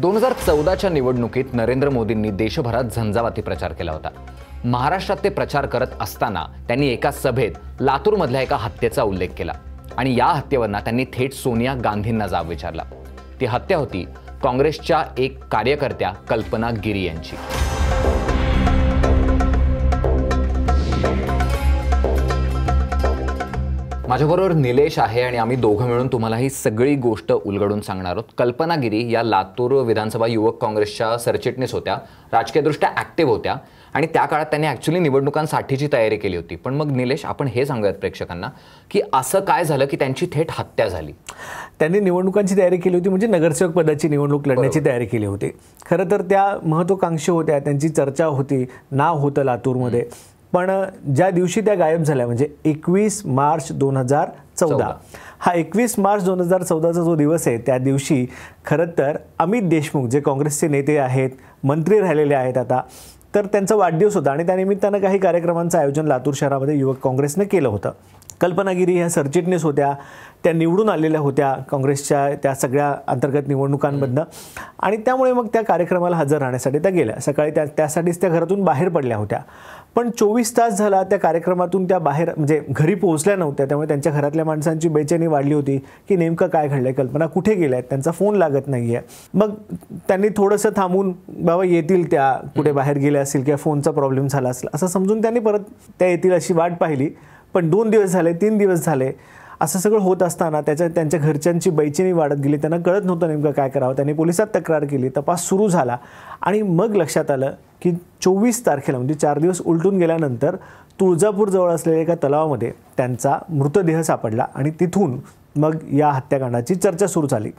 दोन हजार चौदाच्या निवडणुकीत नरेंद्र मोदींनी देशभरात झंझावाती प्रचार केला होता महाराष्ट्रात ते प्रचार करत असताना त्यांनी एका सभेत लातूरमधल्या एका हत्येचा उल्लेख केला आणि या हत्येवरना त्यांनी थेट सोनिया गांधींना जाब विचारला ती हत्या होती काँग्रेसच्या एक कार्यकर्त्या कल्पना गिरी यांची माझ्याबरोबर निलेश आहे आणि आम्ही दोघं मिळून तुम्हाला ही सगळी गोष्ट उलगडून सांगणार आहोत कल्पनागिरी या लातूर विधानसभा युवक काँग्रेसच्या सरचिटणीस होत्या राजकीयदृष्ट्या ॲक्टिव्ह होत्या आणि त्या काळात त्यांनी ॲक्च्युली निवडणुकांसाठीची तयारी केली होती पण मग निलेश आपण हे सांगूयात प्रेक्षकांना की असं काय झालं की त्यांची थेट हत्या झाली त्यांनी निवडणुकांची तयारी केली होती म्हणजे नगरसेवक पदाची निवडणूक लढण्याची तयारी केली होती खरं तर त्या महत्वाकांक्षी होत्या त्यांची चर्चा होती नाव होतं लातूरमध्ये पण ज्या दिवशी त्या गायब झाल्या म्हणजे एकवीस मार्च दोन हजार चौदा हा एकवीस मार्च दोन हजार चौदाचा जो दिवस आहे त्या दिवशी खरं तर अमित देशमुख जे काँग्रेसचे नेते आहेत मंत्री राहिलेले आहेत आता तर त्यांचा वाढदिवस होता आणि त्यानिमित्तानं काही कार्यक्रमांचं आयोजन लातूर शहरामध्ये युवक काँग्रेसनं केलं होतं कल्पनागिरी ह्या सरचिटणीस होत्या त्या निवडून आलेल्या होत्या काँग्रेसच्या त्या सगळ्या अंतर्गत निवडणुकांमधनं आणि त्यामुळे मग त्या कार्यक्रमाला हजर राहण्यासाठी त्या गेल्या सकाळी त्या त्यासाठीच त्या घरातून बाहेर पडल्या होत्या पण चोवीस तास झाला त्या कार्यक्रमातून त्या बाहेर म्हणजे घरी पोहोचल्या नव्हत्या त्यामुळे त्यांच्या घरातल्या माणसांची बेचैनी वाढली होती की नेमकं काय घडलंय कल्पना कुठे गेल्या आहेत त्यांचा फोन लागत नाही आहे मग त्यांनी थोडंसं थांबून बाबा येतील त्या कुठे बाहेर गेल्या असतील किंवा फोनचा प्रॉब्लेम झाला असेल असं समजून त्यांनी परत त्या येतील अशी वाट पाहिली पण दोन दिवस झाले तीन दिवस झाले असं सगळं होत असताना त्याच्या त्यांच्या घरच्यांची बैचिनी वाढत गेली त्यांना कळत नव्हतं नेमकं काय करावं त्यांनी पोलिसात तक्रार केली तपास सुरू झाला आणि मग लक्षात आलं की चोवीस तारखेला म्हणजे चार दिवस उलटून गेल्यानंतर तुळजापूरजवळ असलेल्या एका तलावामध्ये त्यांचा मृतदेह सापडला आणि तिथून मग या हत्याकांडाची चर्चा सुरू झाली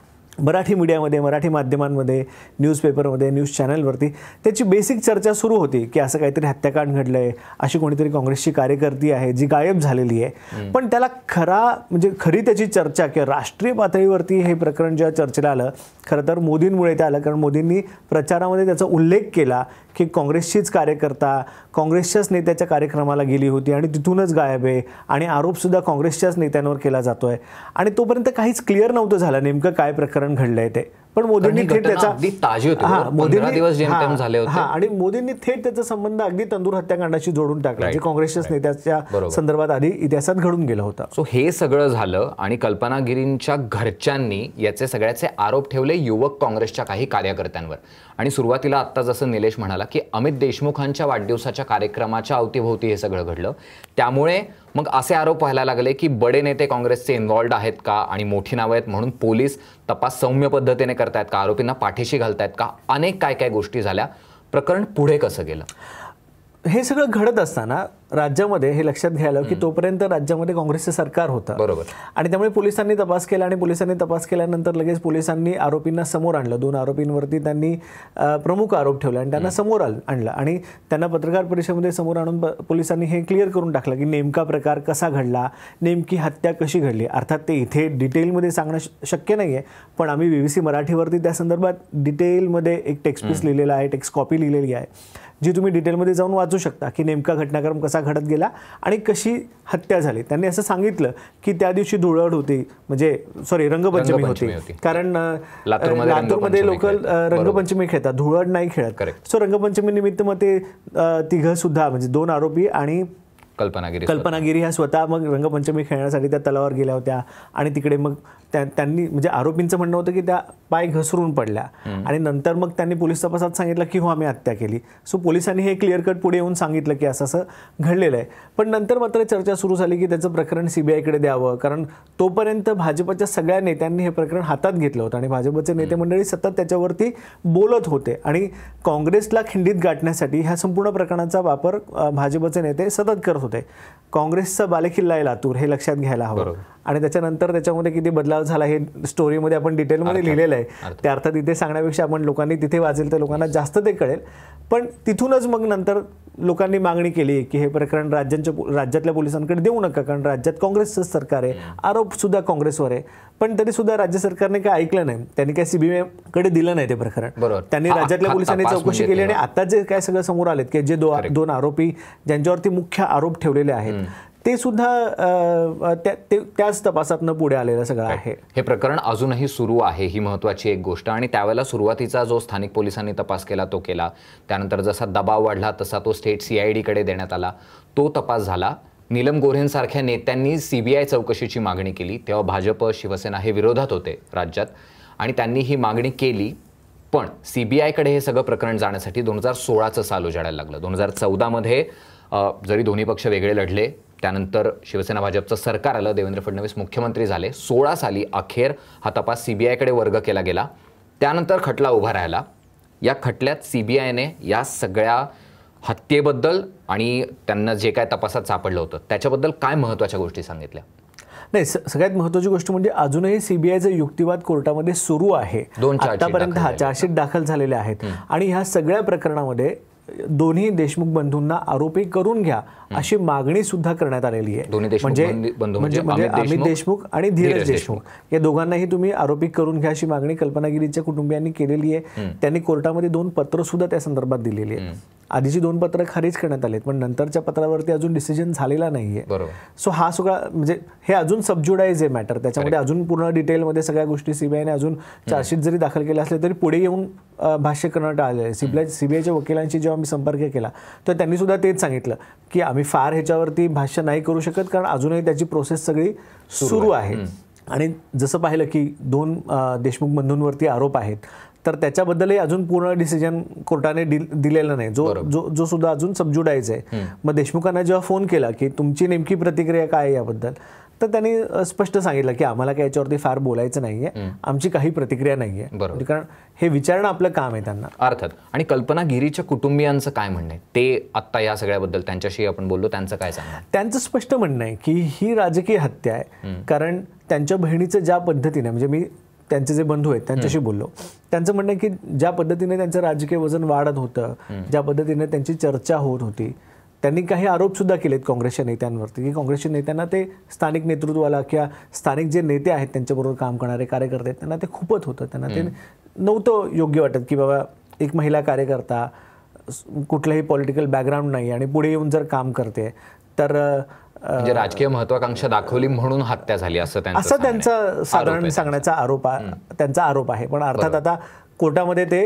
मराठी मीडियामध्ये मराठी माध्यमांमध्ये न्यूजपेपरमध्ये न्यूज चॅनलवरती त्याची बेसिक चर्चा सुरू होती की असं काहीतरी हत्याकांड घडलं आहे अशी कोणीतरी काँग्रेसची कार्यकर्ती आहे जी गायब झालेली आहे पण त्याला खरा म्हणजे खरी त्याची चर्चा किंवा राष्ट्रीय पातळीवरती हे प्रकरण जेव्हा चर्चेला आलं खरं तर मोदींमुळे ते आलं कारण मोदींनी प्रचारामध्ये त्याचा उल्लेख केला की काँग्रेसचीच कार्यकर्ता काँग्रेसच्याच नेत्याच्या कार्यक्रमाला गेली होती आणि तिथूनच गायब आहे आणि आरोपसुद्धा काँग्रेसच्याच नेत्यांवर केला जातो आहे आणि तोपर्यंत काहीच क्लिअर नव्हतं झालं नेमकं काय प्रकरण प्रकरण घडलंय ते पण मोदींनी थेट त्याचा ताजी होती हा मोदींनी दिवस झाले होते आणि मोदींनी थेट त्याचा संबंध अगदी तंदूर हत्याकांडाशी जोडून टाकला जे काँग्रेसच्या नेत्याच्या संदर्भात आधी इतिहासात घडून गेला होता सो हे सगळं झालं आणि कल्पनागिरींच्या घरच्यांनी याचे सगळ्याचे आरोप ठेवले युवक काँग्रेसच्या काही कार्यकर्त्यांवर आणि सुरुवातीला आत्ता जसं निलेश म्हणाला की अमित देशमुखांच्या वाढदिवसाच्या कार्यक्रमाच्या अवतीभोवती हे सगळं घडलं त्यामुळे मग असे आरोप व्हायला लागले की बडे नेते काँग्रेसचे इन्वॉल्ड आहेत का आणि मोठी नावं आहेत म्हणून पोलीस तपास सौम्य पद्धतीने करतायत का आरोपींना पाठीशी घालतायत का अनेक काय काय गोष्टी झाल्या प्रकरण पुढे कसं गेलं हे सगळं घडत असताना राज्यामध्ये हे लक्षात घ्यायला की तोपर्यंत राज्यामध्ये काँग्रेसचं सरकार होतं बरोबर आणि त्यामुळे पोलिसांनी तपास केला आणि पोलिसांनी तपास केल्यानंतर लगेच पोलिसांनी आरोपींना समोर आणलं दोन आरोपींवरती त्यांनी प्रमुख आरोप ठेवला आणि त्यांना समोर आणलं आणि त्यांना पत्रकार परिषदेमध्ये समोर आणून पोलिसांनी हे क्लिअर करून टाकलं की नेमका प्रकार कसा घडला नेमकी हत्या कशी घडली अर्थात ते इथे डिटेलमध्ये सांगणं शक्य नाही आहे पण आम्ही बी बी सी मराठीवरती त्या संदर्भात डिटेलमध्ये एक टेक्स्ट पीस लिहिलेला आहे टेक्स्ट कॉपी लिहिलेली आहे जी तुम्ही डिटेलमध्ये जाऊन वाचू शकता की नेमका घटनाक्रम कसा घडत गेला आणि कशी हत्या झाली त्यांनी असं सांगितलं की त्या दिवशी धुळड होती म्हणजे सॉरी रंगपंचमी होती कारण लातूरमध्ये लोकल रंगपंचमी खेळतात धुळड नाही खेळत सो रंगपंचमी निमित्त मग ते सुद्धा म्हणजे दोन आरोपी आणि कल्पनागिरी कल्पनागिरी ह्या स्वतः मग रंगपंचमी खेळण्यासाठी त्या तलावर गेल्या होत्या आणि तिकडे मग त्या त्यांनी म्हणजे आरोपींचं म्हणणं होतं की त्या पाय घसरून पडल्या आणि नंतर मग त्यांनी पोलीस तपासात सांगितलं की हो आम्ही हत्या केली सो पोलिसांनी हे क्लिअर कट पुढे येऊन सांगितलं की असं असं घडलेलं आहे पण नंतर मात्र चर्चा सुरू झाली की त्याचं प्रकरण सीबीआयकडे द्यावं कारण तोपर्यंत भाजपच्या सगळ्या नेत्यांनी हे प्रकरण हातात घेतलं होतं आणि भाजपचे नेते मंडळी सतत त्याच्यावरती बोलत होते आणि काँग्रेसला खिंडीत गाठण्यासाठी ह्या संपूर्ण प्रकरणाचा वापर भाजपचे नेते सतत करत होते होते काँग्रेसचा बालेकिल्ला आहे लातूर हे लक्षात घ्यायला हवं आणि त्याच्यानंतर त्याच्यामध्ये किती बदलाव झाला हे स्टोरीमध्ये आपण डिटेलमध्ये लिहिलेलं आहे त्या अर्थात तिथे सांगण्यापेक्षा आपण लोकांनी तिथे वाजेल तर लोकांना जास्त ते कळेल पण तिथूनच मग नंतर लोकांनी मागणी केली की हे प्रकरण राज्यांच्या राज्यातल्या पोलिसांकडे देऊ नका कारण राज्यात काँग्रेसचं सरकार आहे आरोप सुद्धा काँग्रेसवर आहे पण तरी सुद्धा राज्य सरकारने काय ऐकलं नाही त्यांनी काय सीबीआयकडे दिलं नाही ते प्रकरण बरोबर त्यांनी राज्यातल्या पोलिसांनी चौकशी म्हणजे केली आणि आता जे काय सगळं समोर आलेत की जे दोन आरोपी ज्यांच्यावरती मुख्य आरोप ठेवलेले आहेत ते सुद्धा त्या त्याच तपासातनं पुढे आलेलं सगळं आहे हे प्रकरण अजूनही सुरू आहे ही महत्वाची एक गोष्ट आणि त्यावेळेला सुरुवातीचा जो स्थानिक पोलिसांनी तपास केला तो केला त्यानंतर जसा दबाव वाढला तसा तो स्टेट सी आय डीकडे देण्यात आला तो तपास झाला नीलम गोऱ्हेंसारख्या नेत्यांनी सीबीआय चौकशीची मागणी केली तेव्हा भाजप शिवसेना हे विरोधात होते राज्यात आणि त्यांनी ही मागणी केली पण सीबीआयकडे हे सगळं प्रकरण जाण्यासाठी दोन हजार सोळाचं साल उजाडायला लागलं दोन हजार चौदामध्ये जरी दोन्ही पक्ष वेगळे लढले त्यानंतर शिवसेना भाजपचं सरकार आलं देवेंद्र फडणवीस मुख्यमंत्री झाले सोळा साली अखेर हा तपास सीबीआयकडे वर्ग केला गेला त्यानंतर खटला उभा राहिला या खटल्यात सीबीआयने या सगळ्या हत्येबद्दल आणि त्यांना जे काय तपासात सापडलं होतं त्याच्याबद्दल काय महत्त्वाच्या गोष्टी सांगितल्या नाही सगळ्यात महत्वाची गोष्ट म्हणजे अजूनही सीबीआयचा युक्तिवाद कोर्टामध्ये सुरू आहे आतापर्यंत हा चार्जशीट दाखल झालेल्या आहेत आणि ह्या सगळ्या प्रकरणामध्ये दोन्ही देशमुख बंधूंना आरोपी करून घ्या अशी मागणी सुद्धा करण्यात आलेली आहे म्हणजे, म्हणजे म्हणजे, म्हणजे अमित देशमुख आणि धीरज देशमुख या दोघांनाही तुम्ही आरोपी करून घ्या अशी मागणी कल्पनागिरीच्या कुटुंबियांनी केलेली आहे त्यांनी कोर्टामध्ये दोन पत्र सुद्धा त्या संदर्भात दिलेली आहेत आधीची दोन पत्र खारीज करण्यात आलेत पण नंतरच्या पत्रावरती अजून डिसिजन झालेला नाहीये सो हा सगळा म्हणजे हे अजून सबज्युडाईज आहे मॅटर त्याच्यामध्ये अजून पूर्ण डिटेलमध्ये सगळ्या गोष्टी सीबीआयने अजून चार्जशीट जरी दाखल केल्या असल्या तरी पुढे येऊन भाष्य करणं आले सीबीआय सीबीआयच्या वकिलांशी जेव्हा मी संपर्क केला तर त्यांनी सुद्धा तेच सांगितलं की आम्ही फार ह्याच्यावरती भाष्य नाही करू शकत कारण अजूनही त्याची प्रोसेस सगळी सुरू आहे आणि जसं पाहिलं की दोन देशमुख बंधूंवरती आरोप आहेत तर त्याच्याबद्दलही अजून पूर्ण डिसिजन कोर्टाने दिलेला नाही जो जो जो सुद्धा अजून सबज्युडायचा आहे मग देशमुखांना जेव्हा फोन केला की तुमची नेमकी प्रतिक्रिया काय याबद्दल तर त्यांनी स्पष्ट सांगितलं की आम्हाला काय याच्यावरती फार बोलायचं नाहीये आमची काही प्रतिक्रिया नाहीये बरोबर म्हणजे कारण हे विचारणं आपलं काम आहे त्यांना अर्थात आणि कल्पनागिरीच्या गिरीच्या कुटुंबियांचं काय म्हणणं आहे ते आत्ता या सगळ्याबद्दल त्यांच्याशी आपण बोललो त्यांचं काय त्यांचं स्पष्ट म्हणणं आहे की ही राजकीय हत्या आहे कारण त्यांच्या बहिणीचं ज्या पद्धतीने म्हणजे मी त्यांचे जे बंधू आहेत त्यांच्याशी बोललो त्यांचं म्हणणं आहे की ज्या पद्धतीने त्यांचं राजकीय वजन वाढत होतं ज्या पद्धतीने त्यांची चर्चा होत होती त्यांनी काही आरोप सुद्धा केलेत काँग्रेसच्या नेत्यांवरती की काँग्रेसच्या नेत्यांना ते स्थानिक नेतृत्वाला किंवा स्थानिक जे नेते आहेत त्यांच्याबरोबर काम करणारे कार्यकर्ते त्यांना ते खूपच होतं त्यांना ते नव्हतं योग्य वाटत की बाबा एक महिला कार्यकर्ता कुठलंही पॉलिटिकल बॅकग्राऊंड नाही आणि पुढे येऊन जर काम करते तर म्हणजे राजकीय महत्वाकांक्षा दाखवली म्हणून हत्या झाली असं असं त्यांचा साधारण सांगण्याचा आरोप त्यांचा आरोप आहे पण अर्थात आता कोर्टामध्ये ते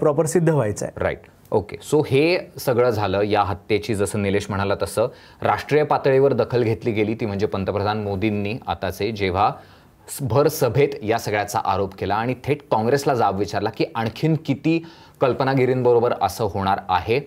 प्रॉपर सिद्ध व्हायचं आहे राईट ओके सो हे सगळं झालं या हत्येची जसं निलेश म्हणाला तसं राष्ट्रीय पातळीवर दखल घेतली गेली ती म्हणजे पंतप्रधान मोदींनी आताचे जेव्हा भर सभेत या सगळ्याचा आरोप केला आणि थेट काँग्रेसला जाब विचारला की आणखीन किती कल्पनागिरींबरोबर असं होणार आहे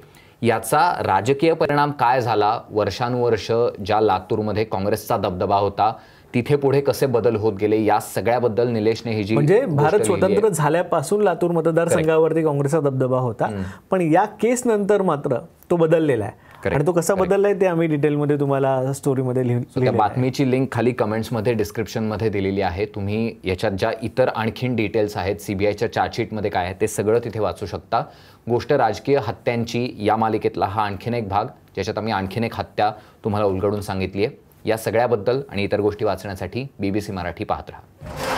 याचा राजकीय परिणाम काय झाला वर्षानुवर्ष ज्या लातूरमध्ये काँग्रेसचा दबदबा होता तिथे पुढे कसे बदल होत गेले या सगळ्याबद्दल निलेशने ही जी म्हणजे भारत स्वतंत्र झाल्यापासून लातूर मतदारसंघावरती काँग्रेसचा दबदबा होता पण या केस नंतर मात्र तो बदललेला आहे आणि तो कसा बदललाय ते आम्ही डिटेलमध्ये तुम्हाला स्टोरीमध्ये लिहून बातमीची लिंक खाली कमेंट्समध्ये डिस्क्रिप्शनमध्ये दिलेली आहे तुम्ही याच्यात ज्या इतर आणखीन डिटेल्स आहेत सीबीआयच्या चार्जशीटमध्ये काय आहे ते सगळं तिथे वाचू शकता गोष्ट राजकीय हत्यांची या मालिकेतला हा आणखीन एक भाग ज्याच्यात आम्ही आणखीन एक हत्या तुम्हाला उलगडून सांगितली आहे या सगळ्याबद्दल आणि इतर गोष्टी वाचण्यासाठी बीबीसी मराठी पाहत राहा